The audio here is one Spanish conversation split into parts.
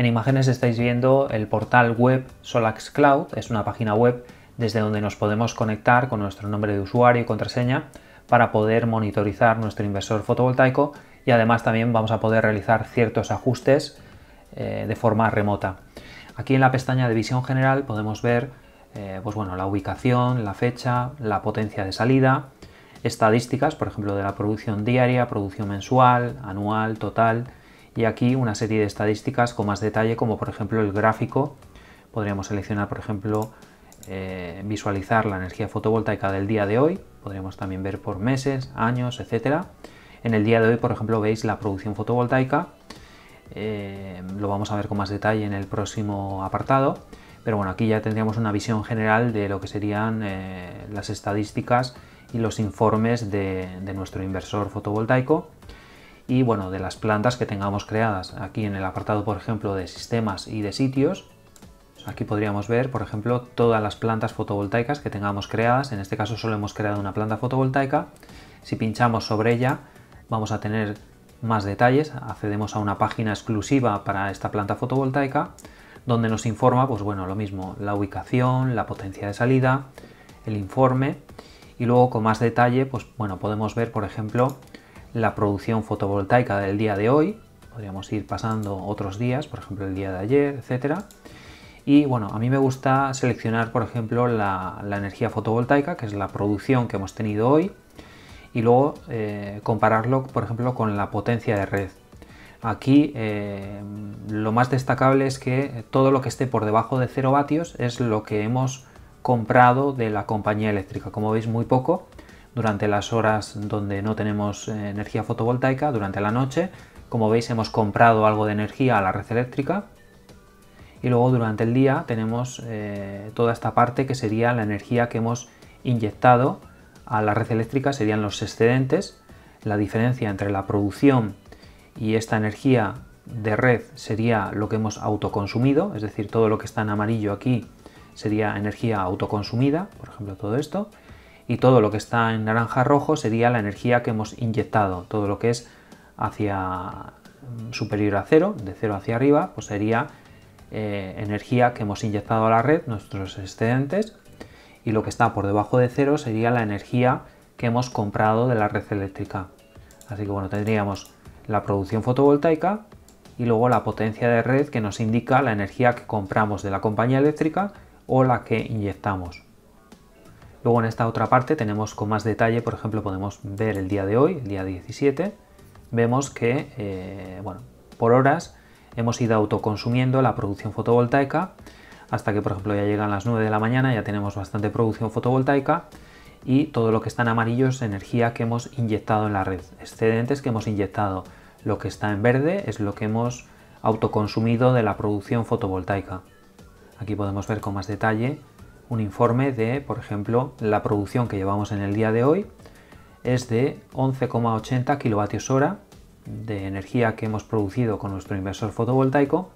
En imágenes estáis viendo el portal web Solax Cloud, es una página web desde donde nos podemos conectar con nuestro nombre de usuario y contraseña para poder monitorizar nuestro inversor fotovoltaico y además también vamos a poder realizar ciertos ajustes eh, de forma remota. Aquí en la pestaña de visión general podemos ver eh, pues bueno, la ubicación, la fecha, la potencia de salida, estadísticas, por ejemplo, de la producción diaria, producción mensual, anual, total, y aquí una serie de estadísticas con más detalle como por ejemplo el gráfico. Podríamos seleccionar por ejemplo eh, visualizar la energía fotovoltaica del día de hoy. Podríamos también ver por meses, años, etcétera. En el día de hoy por ejemplo veis la producción fotovoltaica. Eh, lo vamos a ver con más detalle en el próximo apartado. Pero bueno, aquí ya tendríamos una visión general de lo que serían eh, las estadísticas y los informes de nuestro inversor fotovoltaico y bueno, de las plantas que tengamos creadas. Aquí en el apartado, por ejemplo, de sistemas y de sitios, aquí podríamos ver, por ejemplo, todas las plantas fotovoltaicas que tengamos creadas. En este caso solo hemos creado una planta fotovoltaica. Si pinchamos sobre ella, vamos a tener más detalles. Accedemos a una página exclusiva para esta planta fotovoltaica, donde nos informa, pues bueno, lo mismo, la ubicación, la potencia de salida, el informe. Y luego con más detalle, pues bueno, podemos ver, por ejemplo, la producción fotovoltaica del día de hoy, podríamos ir pasando otros días, por ejemplo el día de ayer, etcétera. Y bueno, a mí me gusta seleccionar, por ejemplo, la, energía fotovoltaica, que es la producción que hemos tenido hoy, y luego eh, compararlo, por ejemplo, con la potencia de red. Aquí eh, lo más destacable es que todo lo que esté por debajo de 0 vatios es lo que hemos comprado de la compañía eléctrica. Como veis, muy poco durante las horas donde no tenemos eh, energía fotovoltaica, durante la noche. Como veis hemos comprado algo de energía a la red eléctrica y luego durante el día tenemos eh, toda esta parte que sería la energía que hemos inyectado a la red eléctrica, serían los excedentes. La diferencia entre la producción y esta energía de red sería lo que hemos autoconsumido, es decir, todo lo que está en amarillo aquí sería energía autoconsumida, por ejemplo todo esto, y todo lo que está en naranja rojo sería la energía que hemos inyectado, todo lo que es hacia mm, superior a cero, de cero hacia arriba, pues sería eh, energía que hemos inyectado a la red, nuestros excedentes, y lo que está por debajo de cero sería la energía que hemos comprado de la red eléctrica. Así que bueno, tendríamos la producción fotovoltaica y luego la potencia de red que nos indica la energía que compramos de la compañía eléctrica o la que inyectamos. Luego en esta otra parte tenemos con más detalle, por ejemplo, podemos ver el día de hoy, el día 17. Vemos que, eh, bueno, por horas hemos ido autoconsumiendo la producción fotovoltaica hasta que, por ejemplo, ya llegan las 9 de la mañana, ya tenemos bastante producción fotovoltaica y todo lo que está en amarillo es energía que hemos inyectado en la red, excedentes que hemos inyectado. Lo que está en verde es lo que hemos autoconsumido de la producción fotovoltaica. Aquí podemos ver con más detalle un informe de, por ejemplo, la producción que llevamos en el día de hoy es de 11,80 kWh de energía que hemos producido con nuestro inversor fotovoltaico,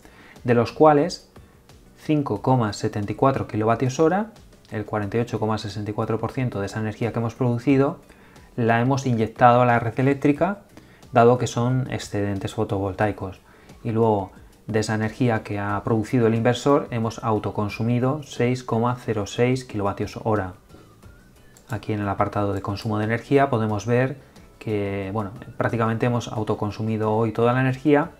de los cuales 5,74 kWh, el 48,64% de esa energía que hemos producido, la hemos inyectado a la red eléctrica, dado que son excedentes fotovoltaicos. Y luego de esa energía que ha producido el inversor hemos autoconsumido 6,06 kWh. Aquí en el apartado de consumo de energía podemos ver que bueno, prácticamente hemos autoconsumido hoy toda la energía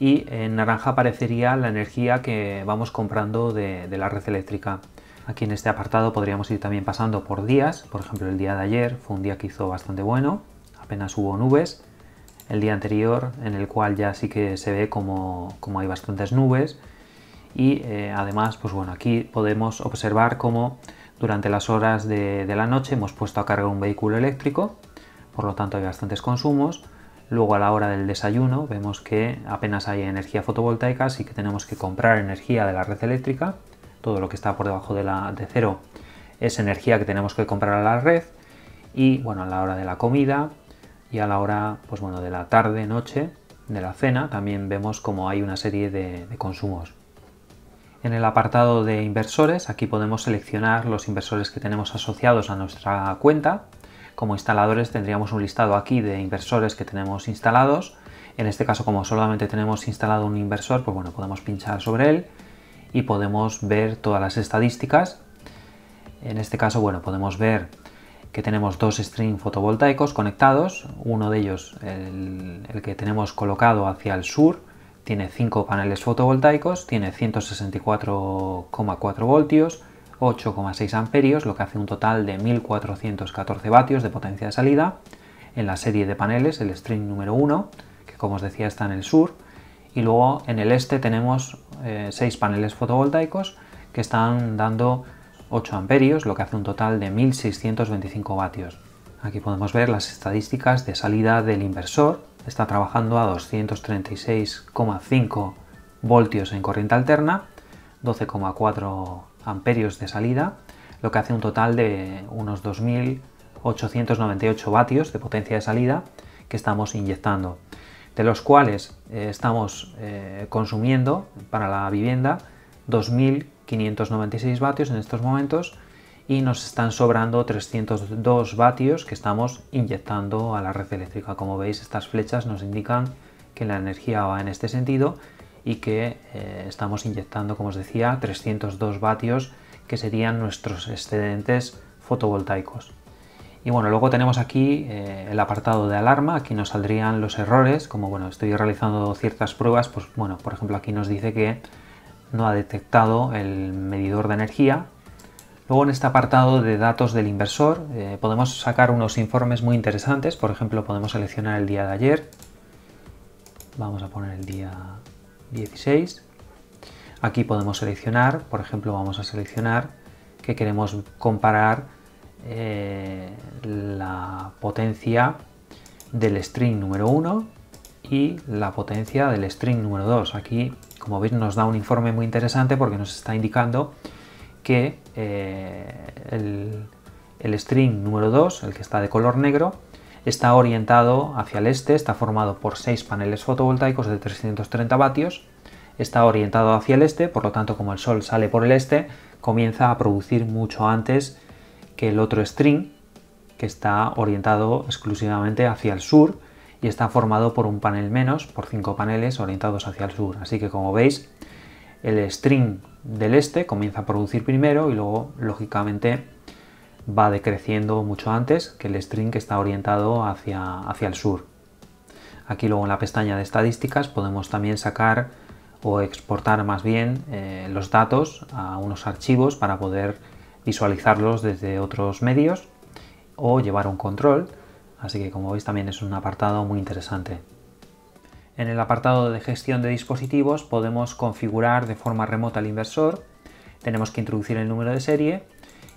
y en naranja aparecería la energía que vamos comprando de la red eléctrica. Aquí en este apartado podríamos ir también pasando por días, por ejemplo el día de ayer fue un día que hizo bastante bueno, apenas hubo nubes, el día anterior, en el cual ya sí que se ve como, hay bastantes nubes. Y eh, además, pues bueno, aquí podemos observar cómo durante las horas de, la noche hemos puesto a carga un vehículo eléctrico, por lo tanto hay bastantes consumos. Luego a la hora del desayuno vemos que apenas hay energía fotovoltaica, así que tenemos que comprar energía de la red eléctrica. Todo lo que está por debajo de, la, de cero es energía que tenemos que comprar a la red. Y bueno, a la hora de la comida y a la hora pues bueno, de la tarde, noche, de la cena, también vemos como hay una serie de, de consumos. En el apartado de inversores, aquí podemos seleccionar los inversores que tenemos asociados a nuestra cuenta. Como instaladores tendríamos un listado aquí de inversores que tenemos instalados. En este caso, como solamente tenemos instalado un inversor, pues bueno, podemos pinchar sobre él y podemos ver todas las estadísticas. En este caso, bueno, podemos ver que tenemos dos string fotovoltaicos conectados, uno de ellos, el, que tenemos colocado hacia el sur, tiene cinco paneles fotovoltaicos, tiene 164,4 voltios, 8,6 amperios, lo que hace un total de 1414 vatios de potencia de salida. En la serie de paneles, el string número 1, que como os decía está en el sur, y luego en el este tenemos eh, seis paneles fotovoltaicos que están dando 8 amperios, lo que hace un total de 1625 vatios. Aquí podemos ver las estadísticas de salida del inversor. Está trabajando a 236,5 voltios en corriente alterna, 12,4 amperios de salida, lo que hace un total de unos 2.898 vatios de potencia de salida que estamos inyectando, de los cuales eh, estamos eh, consumiendo para la vivienda 2.000 596 vatios en estos momentos y nos están sobrando 302 vatios que estamos inyectando a la red eléctrica. Como veis estas flechas nos indican que la energía va en este sentido y que eh, estamos inyectando, como os decía, 302 vatios que serían nuestros excedentes fotovoltaicos. Y bueno, luego tenemos aquí eh, el apartado de alarma, aquí nos saldrían los errores, como bueno, estoy realizando ciertas pruebas, pues bueno, por ejemplo aquí nos dice que no ha detectado el medidor de energía. Luego en este apartado de datos del inversor eh, podemos sacar unos informes muy interesantes, por ejemplo podemos seleccionar el día de ayer, vamos a poner el día 16, aquí podemos seleccionar, por ejemplo vamos a seleccionar que queremos comparar eh, la potencia del string número 1 y la potencia del string número 2. Aquí como veis nos da un informe muy interesante porque nos está indicando que eh, el, el string número 2, el que está de color negro, está orientado hacia el este, está formado por 6 paneles fotovoltaicos de 330 vatios, está orientado hacia el este, por lo tanto como el sol sale por el este, comienza a producir mucho antes que el otro string, que está orientado exclusivamente hacia el sur y está formado por un panel menos, por cinco paneles orientados hacia el sur. Así que como veis, el string del este comienza a producir primero y luego, lógicamente, va decreciendo mucho antes que el string que está orientado hacia, hacia el sur. Aquí luego en la pestaña de estadísticas podemos también sacar o exportar más bien eh, los datos a unos archivos para poder visualizarlos desde otros medios o llevar un control así que como veis también es un apartado muy interesante. En el apartado de gestión de dispositivos podemos configurar de forma remota el inversor, tenemos que introducir el número de serie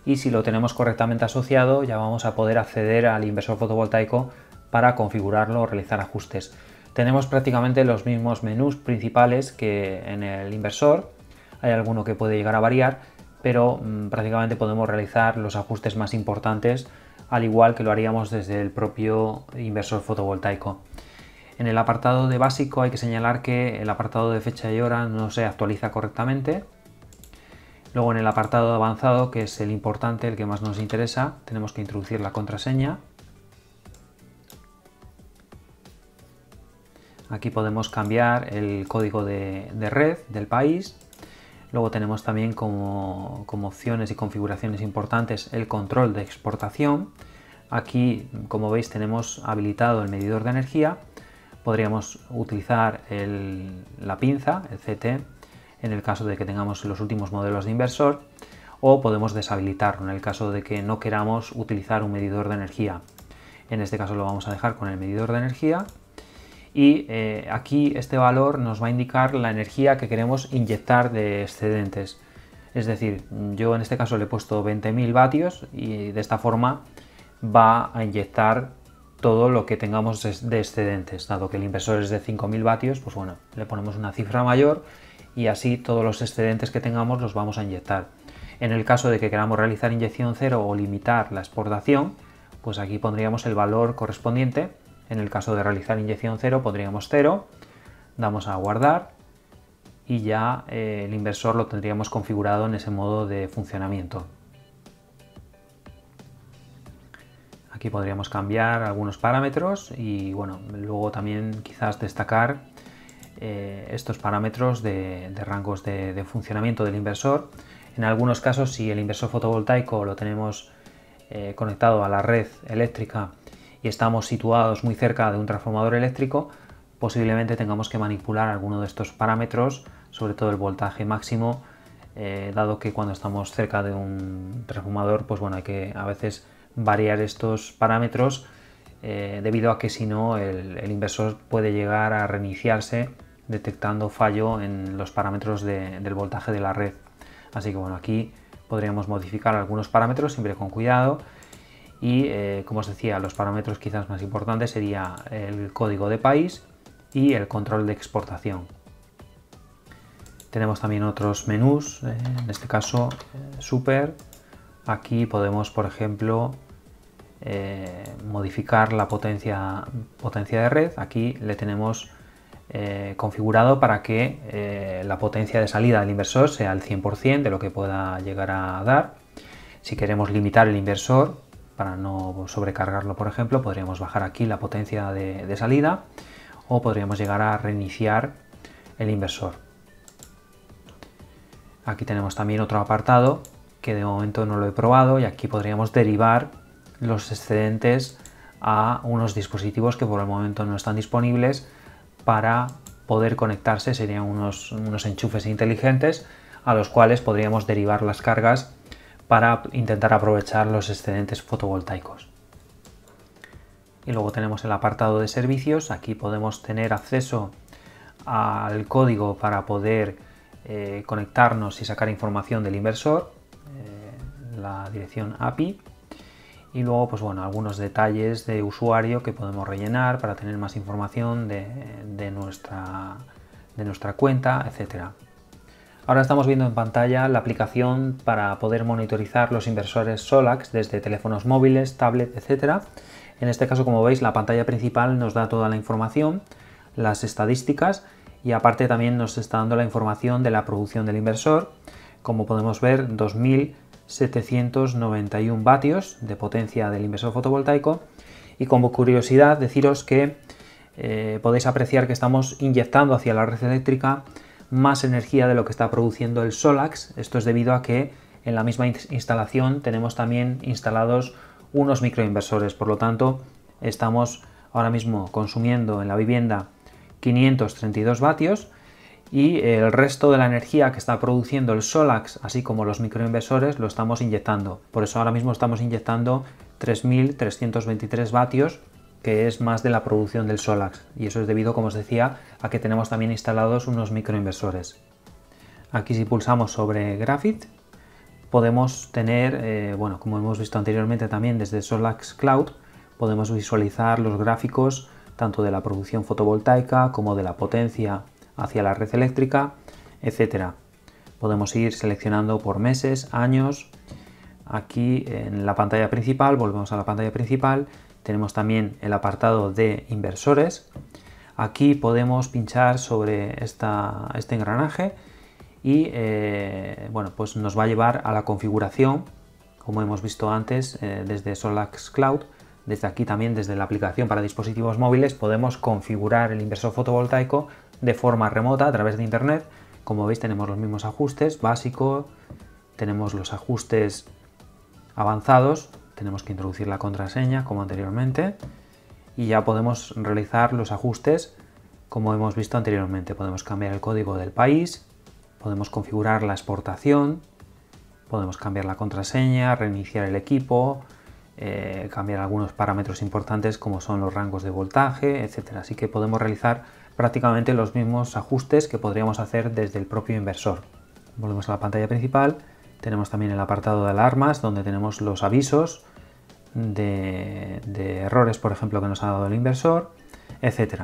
y si lo tenemos correctamente asociado ya vamos a poder acceder al inversor fotovoltaico para configurarlo o realizar ajustes. Tenemos prácticamente los mismos menús principales que en el inversor, hay alguno que puede llegar a variar, pero mm, prácticamente podemos realizar los ajustes más importantes al igual que lo haríamos desde el propio inversor fotovoltaico. En el apartado de básico hay que señalar que el apartado de fecha y hora no se actualiza correctamente. Luego en el apartado avanzado, que es el importante, el que más nos interesa, tenemos que introducir la contraseña. Aquí podemos cambiar el código de, de red del país Luego tenemos también como, opciones y configuraciones importantes el control de exportación. Aquí, como veis, tenemos habilitado el medidor de energía. Podríamos utilizar la pinza, el CT, en el caso de que tengamos los últimos modelos de inversor, o podemos deshabilitarlo en el caso de que no queramos utilizar un medidor de energía. En este caso lo vamos a dejar con el medidor de energía y eh, aquí este valor nos va a indicar la energía que queremos inyectar de excedentes. Es decir, yo en este caso le he puesto 20.000 vatios y de esta forma va a inyectar todo lo que tengamos de excedentes. Dado que el inversor es de 5.000 vatios, pues bueno, le ponemos una cifra mayor y así todos los excedentes que tengamos los vamos a inyectar. En el caso de que queramos realizar inyección cero o limitar la exportación, pues aquí pondríamos el valor correspondiente en el caso de realizar inyección 0 podríamos 0, damos a guardar y ya eh, el inversor lo tendríamos configurado en ese modo de funcionamiento. Aquí podríamos cambiar algunos parámetros y bueno, luego también quizás destacar eh, estos parámetros de, rangos de, funcionamiento del inversor. En algunos casos, si el inversor fotovoltaico lo tenemos eh, conectado a la red eléctrica y estamos situados muy cerca de un transformador eléctrico, posiblemente tengamos que manipular alguno de estos parámetros, sobre todo el voltaje máximo, eh, dado que cuando estamos cerca de un transformador, pues bueno, hay que a veces variar estos parámetros eh, debido a que si no el, inversor puede llegar a reiniciarse detectando fallo en los parámetros del voltaje de la red. Así que bueno, aquí podríamos modificar algunos parámetros siempre con cuidado y eh, como os decía los parámetros quizás más importantes sería el código de país y el control de exportación. Tenemos también otros menús, eh, en este caso eh, super. Aquí podemos por ejemplo modificar la potencia, potencia de red. Aquí le tenemos configurado para que la potencia de salida del inversor sea el 100% de lo que pueda llegar a dar. Si queremos limitar el inversor, para no sobrecargarlo, por ejemplo, podríamos bajar aquí la potencia de, salida o podríamos llegar a reiniciar el inversor. Aquí tenemos también otro apartado que de momento no lo he probado y aquí podríamos derivar los excedentes a unos dispositivos que por el momento no están disponibles para poder conectarse, serían unos enchufes inteligentes a los cuales podríamos derivar las cargas para intentar aprovechar los excedentes fotovoltaicos. Y luego tenemos el apartado de servicios, aquí podemos tener acceso al código para poder eh, conectarnos y sacar información del inversor, eh, la dirección API, y luego pues bueno, algunos detalles de usuario que podemos rellenar para tener más información de, de, nuestra, de nuestra cuenta, etcétera. Ahora estamos viendo en pantalla la aplicación para poder monitorizar los inversores SOLAX desde teléfonos móviles, tablet, etc. En este caso, como veis, la pantalla principal nos da toda la información, las estadísticas y aparte también nos está dando la información de la producción del inversor. Como podemos ver, 2.791 vatios de potencia del inversor fotovoltaico. Y como curiosidad, deciros que eh, podéis apreciar que estamos inyectando hacia la red eléctrica más energía de lo que está produciendo el Solax. Esto es debido a que en la misma instalación tenemos también instalados unos microinversores. Por lo tanto, estamos ahora mismo consumiendo en la vivienda 532 vatios y el resto de la energía que está produciendo el Solax, así como los microinversores, lo estamos inyectando. Por eso ahora mismo estamos inyectando 3.323 vatios que es más de la producción del Solax y eso es debido, como os decía, a que tenemos también instalados unos microinversores. Aquí si pulsamos sobre Graphite podemos tener, eh, bueno, como hemos visto anteriormente también desde Solax Cloud, podemos visualizar los gráficos tanto de la producción fotovoltaica como de la potencia hacia la red eléctrica, etcétera. Podemos ir seleccionando por meses, años. Aquí en la pantalla principal, volvemos a la pantalla principal tenemos también el apartado de inversores. Aquí podemos pinchar sobre esta, este engranaje y eh, bueno, pues nos va a llevar a la configuración, como hemos visto antes, eh, desde Solax Cloud. Desde aquí también, desde la aplicación para dispositivos móviles, podemos configurar el inversor fotovoltaico de forma remota a través de Internet. Como veis tenemos los mismos ajustes, básicos tenemos los ajustes avanzados tenemos que introducir la contraseña como anteriormente y ya podemos realizar los ajustes como hemos visto anteriormente. Podemos cambiar el código del país, podemos configurar la exportación, podemos cambiar la contraseña, reiniciar el equipo, eh, cambiar algunos parámetros importantes como son los rangos de voltaje, etc. Así que podemos realizar prácticamente los mismos ajustes que podríamos hacer desde el propio inversor. Volvemos a la pantalla principal tenemos también el apartado de alarmas, donde tenemos los avisos de, errores, por ejemplo, que nos ha dado el inversor, etc.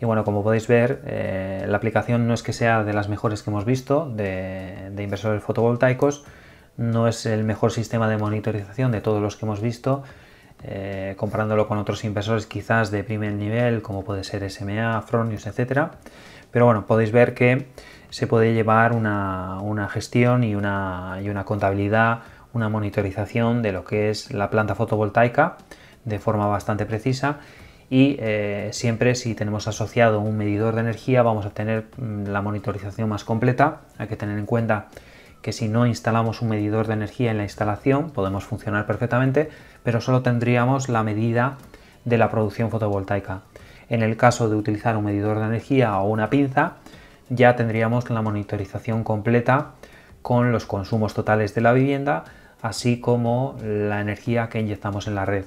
Y bueno, como podéis ver, eh, la aplicación no es que sea de las mejores que hemos visto de, inversores fotovoltaicos, no es el mejor sistema de monitorización de todos los que hemos visto, eh, comparándolo con otros inversores quizás de primer nivel, como puede ser SMA, Fronius, etc. Pero bueno, podéis ver que se puede llevar una, gestión y una, y una contabilidad, una monitorización de lo que es la planta fotovoltaica de forma bastante precisa y eh, siempre si tenemos asociado un medidor de energía vamos a tener mm, la monitorización más completa. Hay que tener en cuenta que si no instalamos un medidor de energía en la instalación podemos funcionar perfectamente, pero solo tendríamos la medida de la producción fotovoltaica. En el caso de utilizar un medidor de energía o una pinza, ya tendríamos la monitorización completa con los consumos totales de la vivienda, así como la energía que inyectamos en la red.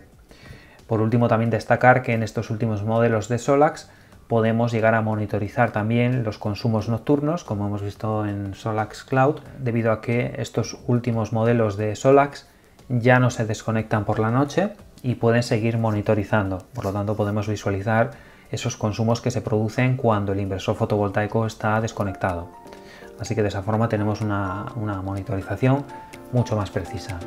Por último, también destacar que en estos últimos modelos de Solax podemos llegar a monitorizar también los consumos nocturnos, como hemos visto en Solax Cloud, debido a que estos últimos modelos de Solax ya no se desconectan por la noche y pueden seguir monitorizando. Por lo tanto, podemos visualizar esos consumos que se producen cuando el inversor fotovoltaico está desconectado. Así que de esa forma tenemos una, monitorización mucho más precisa.